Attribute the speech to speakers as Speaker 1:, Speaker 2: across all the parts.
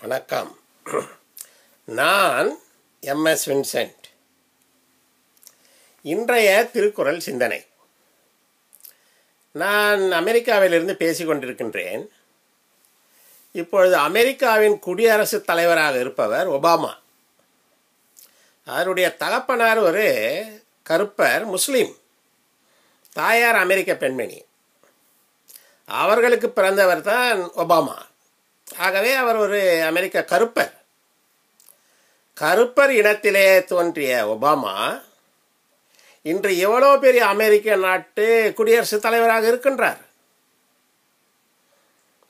Speaker 1: வணக்கம் நான் MS Vincent இன்றைய திருக்குறள் சிந்தனை நான் அமெரிக்காவிலிருந்து பேசிக்கொண்டிருக்கின்றேன் இப்பொழுது அமெரிக்காவின் குடியரசுத் தலைவராக இருப்பவர் ஒபாமா அவருடைய தகப்பனார் ஒரு கருப்பர் முஸ்லீம் தாயார் அமெரிக்க பெண்மணி அவர்களுக்கு பிறந்தவர் தான் ஒபாமா ஆகவே அவர் ஒரு அமெரிக்க கருப்பர் கருப்பர் இனத்திலே தோன்றிய ஒபாமா இன்று எவ்வளோ பெரிய அமெரிக்க நாட்டு குடியரசுத் தலைவராக இருக்கின்றார்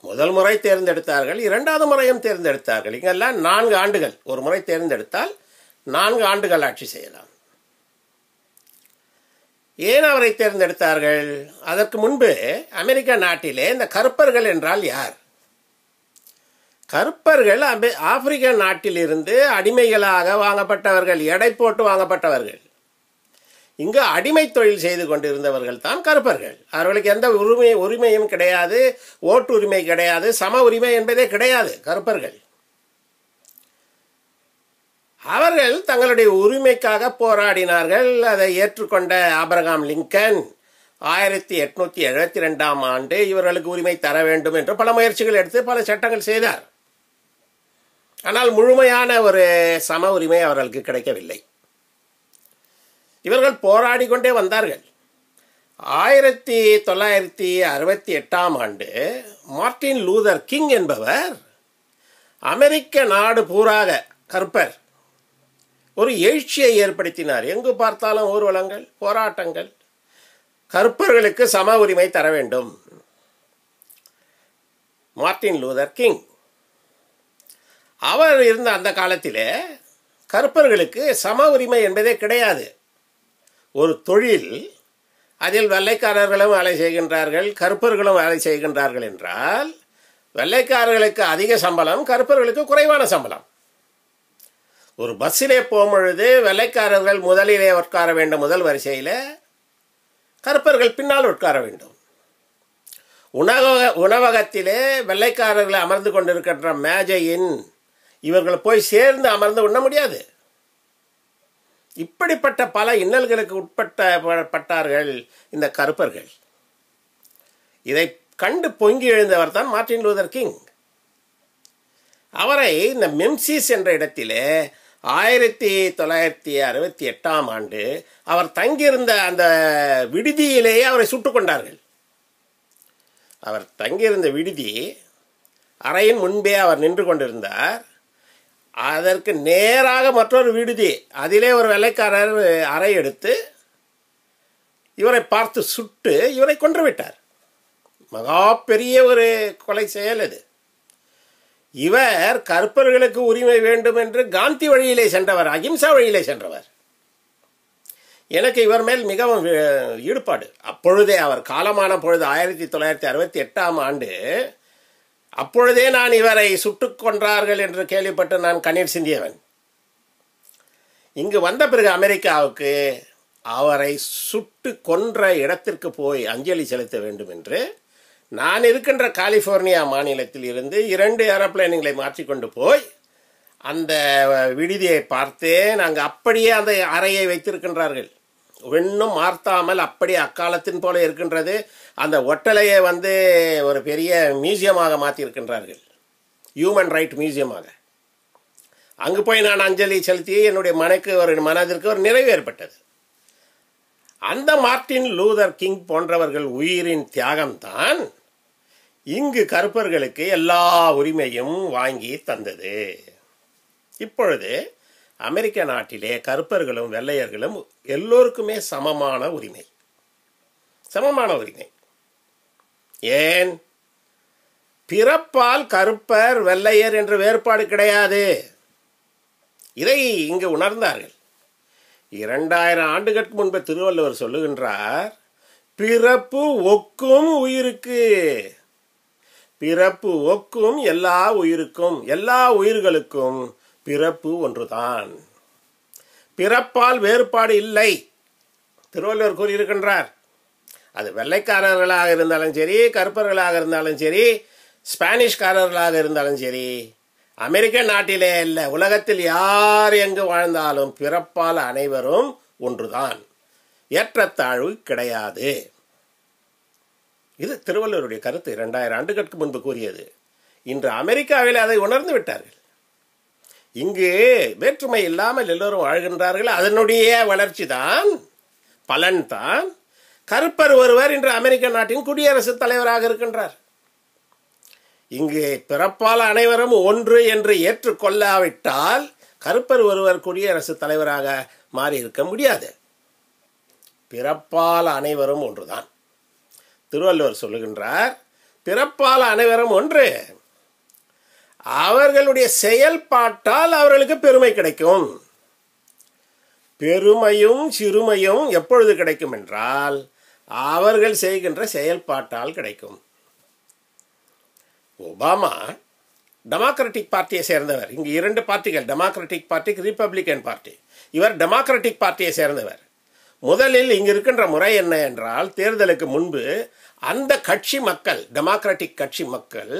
Speaker 1: முதல் முறை தேர்ந்தெடுத்தார்கள் இரண்டாவது முறையும் தேர்ந்தெடுத்தார்கள் இங்கெல்லாம் நான்கு ஆண்டுகள் ஒரு முறை தேர்ந்தெடுத்தால் நான்கு ஆண்டுகள் ஆட்சி செய்யலாம் ஏன் அவரை தேர்ந்தெடுத்தார்கள் அதற்கு முன்பு அமெரிக்க நாட்டிலே இந்த கருப்பர்கள் என்றால் யார் கருப்பர்கள் அமெ ஆப்பிரிக்க நாட்டிலிருந்து அடிமைகளாக வாங்கப்பட்டவர்கள் எடை போட்டு வாங்கப்பட்டவர்கள் இங்கு அடிமை தொழில் செய்து கொண்டிருந்தவர்கள் தான் கருப்பர்கள் அவர்களுக்கு எந்த உரிமை உரிமையும் கிடையாது ஓட்டுரிமை கிடையாது சம உரிமை என்பதே கிடையாது கருப்பர்கள் அவர்கள் தங்களுடைய உரிமைக்காக போராடினார்கள் அதை ஏற்றுக்கொண்ட ஆபரகாம் லிங்கன் ஆயிரத்தி எட்நூற்றி எழுபத்தி ரெண்டாம் ஆண்டு இவர்களுக்கு உரிமை தர வேண்டும் என்று பல முயற்சிகள் எடுத்து பல சட்டங்கள் செய்தார் ஆனால் முழுமையான ஒரு சம உரிமை அவர்களுக்கு கிடைக்கவில்லை இவர்கள் போராடி கொண்டே வந்தார்கள் ஆயிரத்தி தொள்ளாயிரத்தி அறுபத்தி எட்டாம் ஆண்டு மார்டின் லூதர் கிங் என்பவர் அமெரிக்க நாடு பூராக கற்பர் ஒரு எழுச்சியை ஏற்படுத்தினார் எங்கு பார்த்தாலும் ஊர்வலங்கள் போராட்டங்கள் கற்பர்களுக்கு சம உரிமை தர வேண்டும் மார்டின் லூதர் கிங் அவர் இருந்த அந்த காலத்தில் கருப்பர்களுக்கு சம உரிமை என்பதே கிடையாது ஒரு தொழில் அதில் வெள்ளைக்காரர்களும் வேலை செய்கின்றார்கள் கருப்பர்களும் வேலை செய்கின்றார்கள் என்றால் வெள்ளைக்காரர்களுக்கு அதிக சம்பளம் கருப்பர்களுக்கு குறைவான சம்பளம் ஒரு பஸ்ஸிலே போகும்பொழுது வெள்ளைக்காரர்கள் முதலிலே உட்கார வேண்டும் முதல் வரிசையில் கருப்பர்கள் பின்னால் உட்கார வேண்டும் உணவக உணவகத்திலே வெள்ளைக்காரர்கள் அமர்ந்து கொண்டிருக்கின்ற மேஜையின் இவர்களை போய் சேர்ந்து அமர்ந்து உண்ண முடியாது இப்படிப்பட்ட பல இன்னல்களுக்கு உட்பட்ட பட்டார்கள் இந்த கருப்பர்கள் இதை கண்டு பொங்கி எழுந்தவர் தான் மார்டின் லூதர் கிங் அவரை இந்த மெம்சிஸ் என்ற இடத்திலே ஆயிரத்தி தொள்ளாயிரத்தி அறுபத்தி எட்டாம் ஆண்டு அவர் தங்கியிருந்த அந்த விடுதியிலேயே அவரை சுட்டுக் கொண்டார்கள் அவர் தங்கியிருந்த விடுதி அறையின் முன்பே அவர் நின்று கொண்டிருந்தார் அதற்கு நேராக மற்றொரு விடுதி அதிலே ஒரு வெள்ளைக்காரர் அறை எடுத்து இவரை பார்த்து சுட்டு இவரை கொன்று விட்டார் மகா பெரிய ஒரு கொலை செயல் அது இவர் கற்பர்களுக்கு உரிமை வேண்டும் என்று காந்தி வழியிலே சென்றவர் அகிம்சா வழியிலே சென்றவர் எனக்கு இவர் மேல் மிகவும் ஈடுபாடு அப்பொழுதே அவர் காலமான பொழுது ஆயிரத்தி தொள்ளாயிரத்தி அறுபத்தி எட்டாம் ஆண்டு அப்பொழுதே நான் இவரை சுட்டுக் கொன்றார்கள் என்று கேள்விப்பட்டு நான் கண்ணீர் சிந்தியவன் இங்கு வந்த பிறகு அமெரிக்காவுக்கு அவரை சுட்டு கொன்ற இடத்திற்கு போய் அஞ்சலி செலுத்த வேண்டும் என்று நான் இருக்கின்ற கலிஃபோர்னியா மாநிலத்தில் இருந்து இரண்டு ஏரோப்ளைன்களை மாற்றிக்கொண்டு போய் அந்த விடுதியை பார்த்தேன் அங்கே அப்படியே அந்த அறையை வைத்திருக்கின்றார்கள் ஒன்றும் மாற்றாமல் அப்படியே அக்காலத்தின் போல இருக்கின்றது அந்த ஒட்டலையை வந்து ஒரு பெரிய மியூசியமாக மாற்றியிருக்கின்றார்கள் ஹியூமன் ரைட் மியூசியமாக அங்கு போய் நான் அஞ்சலி செலுத்தி என்னுடைய மனைக்கு ஒரு மனதிற்கு ஒரு நிறைவு ஏற்பட்டது அந்த மார்ட்டின் லூதர் கிங் போன்றவர்கள் உயிரின் தியாகம்தான் இங்கு கருப்பர்களுக்கு எல்லா உரிமையும் வாங்கி தந்தது இப்பொழுது அமெரிக்க நாட்டிலே கருப்பர்களும் வெள்ளையர்களும் எல்லோருக்குமே சமமான உரிமை சமமான உரிமை ஏன் பிறப்பால் கருப்பர் வெள்ளையர் என்ற வேறுபாடு கிடையாது இதை இங்கு உணர்ந்தார்கள் இரண்டாயிரம் ஆண்டுகளுக்கு முன்பு திருவள்ளுவர் சொல்லுகின்றார் பிறப்பு ஒக்கும் உயிருக்கு பிறப்பு ஒக்கும் எல்லா உயிருக்கும் எல்லா உயிர்களுக்கும் பிறப்பு ஒன்றுதான் பிறப்பால் வேறுபாடு இல்லை திருவள்ளுவர் கூறியிருக்கின்றார் அது வெள்ளைக்காரர்களாக இருந்தாலும் சரி கருப்பர்களாக இருந்தாலும் சரி ஸ்பானிஷ்காரர்களாக இருந்தாலும் சரி அமெரிக்க நாட்டிலே இல்லை உலகத்தில் யார் எங்கு வாழ்ந்தாலும் பிறப்பால் அனைவரும் ஒன்றுதான் ஏற்றத்தாழ்வு கிடையாது இது திருவள்ளுவருடைய கருத்து இரண்டாயிரம் ஆண்டுகளுக்கு முன்பு கூறியது இன்று அமெரிக்காவில் அதை உணர்ந்து விட்டார்கள் இங்கு வேற்றுமை இல்லாமல் எல்லோரும் வாழ்கின்றார்கள் அதனுடைய வளர்ச்சி தான் பலன் தான் கருப்பர் ஒருவர் இன்று அமெரிக்க நாட்டின் குடியரசுத் தலைவராக இருக்கின்றார் இங்கு பிறப்பால் அனைவரும் ஒன்று என்று ஏற்றுக்கொள்ளாவிட்டால் கருப்பர் ஒருவர் குடியரசுத் தலைவராக மாறியிருக்க முடியாது பிறப்பால் அனைவரும் ஒன்றுதான் திருவள்ளுவர் சொல்லுகின்றார் பிறப்பால் அனைவரும் ஒன்று அவர்களுடைய செயல்பாட்டால் அவர்களுக்கு பெருமை கிடைக்கும் பெருமையும் சிறுமையும் எப்பொழுது கிடைக்கும் என்றால் அவர்கள் செய்கின்ற செயல்பாட்டால் கிடைக்கும் ஒபாமா டெமோக்ராட்டிக் பார்ட்டியை சேர்ந்தவர் இங்கு இரண்டு பார்ட்டிகள் டெமோக்ராட்டிக் பார்ட்டி ரிப்பப்ளிகன் பார்ட்டி இவர் டெமோக்ராட்டிக் பார்ட்டியை சேர்ந்தவர் முதலில் இங்கு இருக்கின்ற முறை என்ன என்றால் தேர்தலுக்கு முன்பு அந்த கட்சி மக்கள் டெமோக்ராட்டிக் கட்சி மக்கள்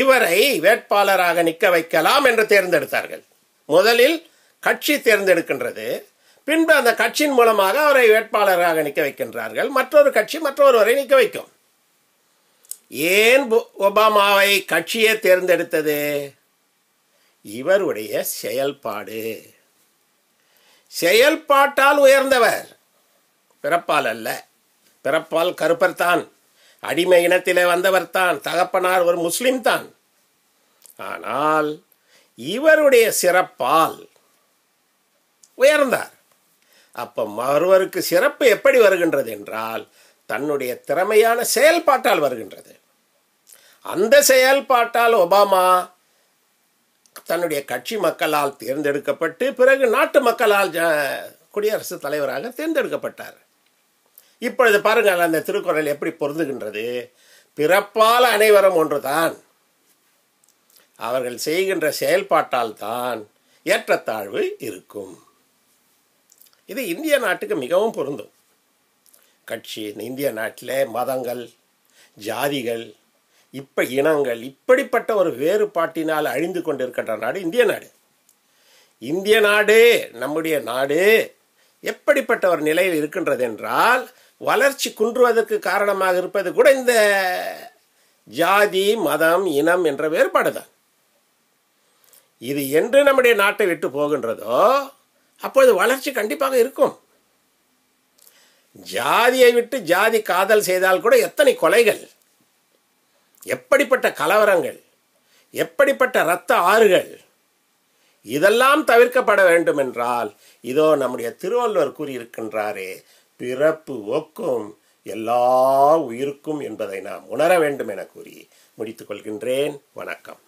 Speaker 1: இவரை வேட்பாளராக நிற்க வைக்கலாம் என்று தேர்ந்தெடுத்தார்கள் முதலில் கட்சி தேர்ந்தெடுக்கின்றது பின்பு அந்த கட்சியின் மூலமாக அவரை வேட்பாளராக நிற்க வைக்கின்றார்கள் மற்றொரு கட்சி மற்றொருவரை நிற்க வைக்கும் ஏன் ஒபாமாவை கட்சியே தேர்ந்தெடுத்தது இவருடைய செயல்பாடு செயல்பாட்டால் உயர்ந்தவர் பிறப்பால் அல்ல பிறப்பால் கருப்பர்தான் அடிமை இனத்திலே வந்தவர் தான் தகப்பனார் ஒரு முஸ்லிம் தான் ஆனால் இவருடைய சிறப்பால் உயர்ந்தார் அப்போ மறுவருக்கு சிறப்பு எப்படி வருகின்றது என்றால் தன்னுடைய திறமையான செயல்பாட்டால் வருகின்றது அந்த செயல்பாட்டால் ஒபாமா தன்னுடைய கட்சி மக்களால் தேர்ந்தெடுக்கப்பட்டு பிறகு நாட்டு மக்களால் குடியரசுத் தலைவராக தேர்ந்தெடுக்கப்பட்டார் இப்பொழுது பாருங்கள் அந்த திருக்குறள் எப்படி பொருந்துகின்றது பிறப்பால் அனைவரும் ஒன்றுதான் அவர்கள் செய்கின்ற செயல்பாட்டால் தான் ஏற்றத்தாழ்வு இருக்கும் இது இந்திய நாட்டுக்கு மிகவும் பொருந்தும் கட்சி இந்திய நாட்டில் மதங்கள் ஜாதிகள் இப்ப இனங்கள் இப்படிப்பட்ட ஒரு வேறுபாட்டினால் அழிந்து கொண்டிருக்கின்ற நாடு இந்திய நாடு இந்திய நாடு நம்முடைய நாடு எப்படிப்பட்ட ஒரு நிலையில் இருக்கின்றது என்றால் வளர்ச்சி குன்றுவதற்கு காரணமாக இருப்பது கூட இந்த ஜாதி மதம் இனம் என்ற வேறுபாடு தான் இது என்று நம்முடைய நாட்டை விட்டு போகின்றதோ அப்பொழுது வளர்ச்சி கண்டிப்பாக இருக்கும் ஜாதியை விட்டு ஜாதி காதல் செய்தால் கூட எத்தனை கொலைகள் எப்படிப்பட்ட கலவரங்கள் எப்படிப்பட்ட இரத்த ஆறுகள் இதெல்லாம் தவிர்க்கப்பட வேண்டும் என்றால் இதோ நம்முடைய திருவள்ளுவர் கூறியிருக்கின்றாரே பிறப்பு ஒக்கும் எல்லா உயிருக்கும் என்பதை நாம் உணர வேண்டும் என கூறி முடித்துக்கொள்கின்றேன் வணக்கம்